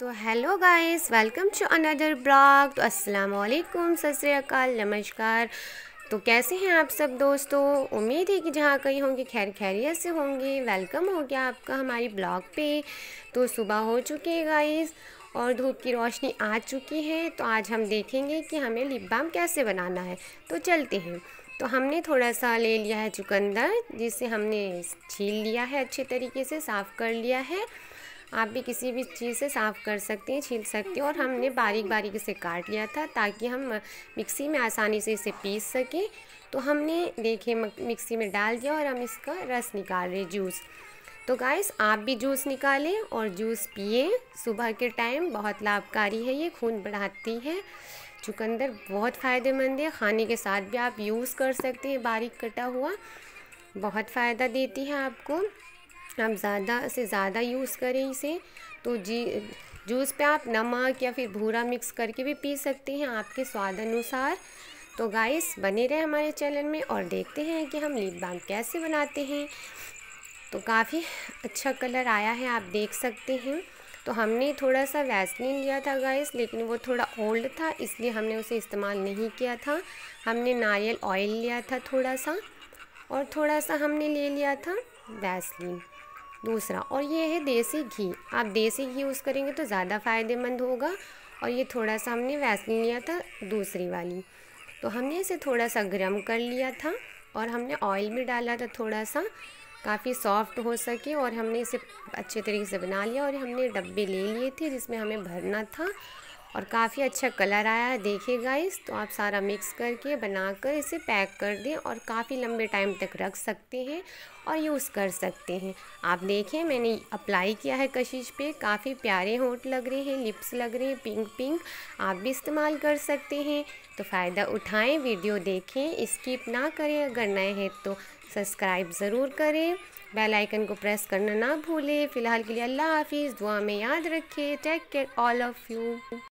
तो hello guys welcome to another blog तो अस्सलाम वालेकुम अकाल नमस्कार तो कैसे हैं आप सब दोस्तों उम्मीद है कि जहाँ कहीं होंगे खैर खैरियत से होंगे वेलकम हो गया आपका हमारी ब्लॉग पे तो सुबह हो चुकी है गाइस और धूप की रोशनी आ चुकी है तो आज हम देखेंगे कि हमें लिप बाम कैसे बनाना है तो चलते हैं तो हमने थोड़ा सा ले लिया है चुकंदर जिसे हमने छील लिया है अच्छे तरीके से साफ़ कर लिया है आप भी किसी भी चीज़ से साफ़ कर सकते हैं छील सकते हैं और हमने बारीक बारीक इसे काट लिया था ताकि हम मिक्सी में आसानी से इसे पीस सकें तो हमने देखे मिक्सी में डाल दिया और हम इसका रस निकाल रहे जूस तो गाइस आप भी जूस निकालें और जूस पिए सुबह के टाइम बहुत लाभकारी है ये खून बढ़ाती है चुकंदर बहुत फ़ायदेमंद है खाने के साथ भी आप यूज़ कर सकते हैं बारीक कटा हुआ बहुत फ़ायदा देती है आपको आप ज़्यादा से ज़्यादा यूज़ करें इसे तो जी जूस पे आप नमक या फिर भूरा मिक्स करके भी पी सकते हैं आपके स्वाद अनुसार तो गाइस बने रहे हमारे चैनल में और देखते हैं कि हम लिप बाम कैसे बनाते हैं तो काफ़ी अच्छा कलर आया है आप देख सकते हैं तो हमने थोड़ा सा वैसलिन लिया था गाइस लेकिन वो थोड़ा ओल्ड था इसलिए हमने उसे इस्तेमाल नहीं किया था हमने नारियल ऑयल लिया था थोड़ा सा और थोड़ा सा हमने ले लिया था वैसलिन दूसरा और ये है देसी घी आप देसी घी यूज़ करेंगे तो ज़्यादा फ़ायदेमंद होगा और ये थोड़ा सा हमने वैसलिन लिया था दूसरी वाली तो हमने इसे थोड़ा सा गर्म कर लिया था और हमने ऑयल भी डाला था थोड़ा सा काफ़ी सॉफ्ट हो सके और हमने इसे अच्छे तरीके से बना लिया और हमने डब्बे ले लिए थे जिसमें हमें भरना था और काफ़ी अच्छा कलर आया है देखिए गाइस तो आप सारा मिक्स करके बनाकर इसे पैक कर दें और काफ़ी लंबे टाइम तक रख सकते हैं और यूज़ कर सकते हैं आप देखें मैंने अप्लाई किया है कशिश पे काफ़ी प्यारे होंठ लग रहे हैं लिप्स लग रहे हैं पिंक पिंक आप भी इस्तेमाल कर सकते हैं तो फ़ायदा उठाएँ वीडियो देखें स्किप ना करें अगर नए हैं तो सब्सक्राइब ज़रूर करें बेल आइकन को प्रेस करना ना भूलें फ़िलहाल के लिए अल्लाह हाफिज़ दुआ में याद रखें take care all of you